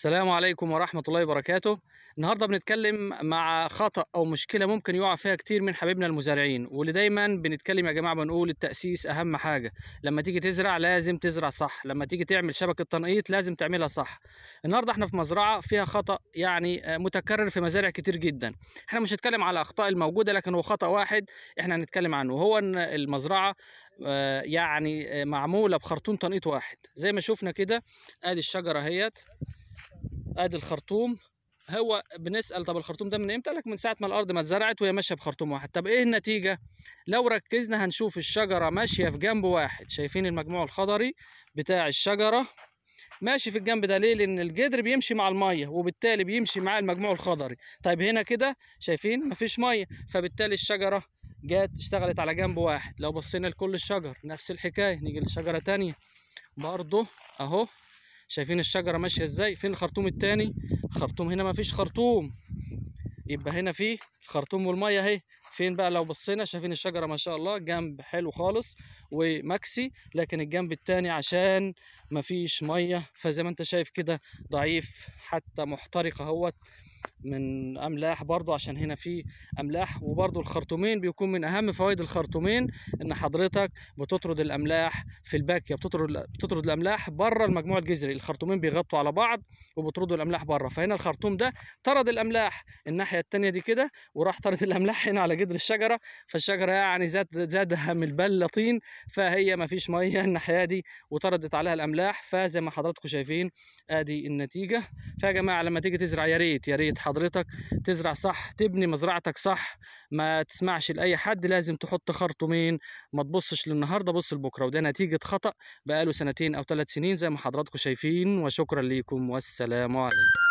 السلام عليكم ورحمة الله وبركاته النهاردة بنتكلم مع خطأ أو مشكلة ممكن يقع فيها كتير من حبيبنا المزارعين واللي دايما بنتكلم يا جماعة بنقول التأسيس أهم حاجة لما تيجي تزرع لازم تزرع صح لما تيجي تعمل شبكة تنقيط لازم تعملها صح النهاردة احنا في مزرعة فيها خطأ يعني آه، متكرر في مزارع كتير جدا احنا مش هنتكلم على الأخطاء الموجودة لكن هو خطأ واحد احنا هنتكلم عنه وهو أن المزرعة آه، يعني آه، معمولة بخرطوم تنقيط واحد زي ما شفنا كده ادي الشجرة هيت ادي الخرطوم هو بنسال طب الخرطوم ده من امتى لك من ساعه ما الارض ما اتزرعت وهي ماشيه بخرطوم واحد طب ايه النتيجه لو ركزنا هنشوف الشجره ماشيه في جنب واحد شايفين المجموع الخضري بتاع الشجره ماشي في الجنب ده ليه لان الجدر بيمشي مع الميه وبالتالي بيمشي مع المجموع الخضري طيب هنا كده شايفين مفيش ميه فبالتالي الشجره جت اشتغلت على جنب واحد لو بصينا لكل الشجر نفس الحكايه نيجي لشجره تانية برضه اهو شايفين الشجره ماشيه ازاي فين الخرطوم التاني خرطوم هنا مفيش خرطوم يبقى هنا فيه الخرطوم والميه اهي فين بقى لو بصينا شايفين الشجره ما شاء الله جنب حلو خالص وماكسي لكن الجنب التاني عشان مفيش ميه فزي ما انت شايف كده ضعيف حتى محترق اهوت من املاح برضو عشان هنا في املاح وبرضو الخرطومين بيكون من اهم فوائد الخرطومين ان حضرتك بتطرد الاملاح في الباكيه بتطرد بتطرد الاملاح بره المجموع الجذري الخرطومين بيغطوا على بعض وبيطردوا الاملاح بره فهنا الخرطوم ده طرد الاملاح الناحيه الثانيه دي كده وراح طرد الاملاح هنا على جدر الشجره فالشجره يعني زاد زادها من البله طين فهي ما فيش ميه الناحيه دي وطردت عليها الاملاح فزي ما حضراتكم شايفين ادي النتيجه فيا جماعه لما تيجي تزرع يا ريت يا ريت حضرتك تزرع صح تبني مزرعتك صح ما تسمعش لاي حد لازم تحط خرطه مين ما تبصش للنهارده بص لبكره وده نتيجه خطا بقاله سنتين او ثلاث سنين زي ما حضراتكم شايفين وشكرا ليكم والسلام عليكم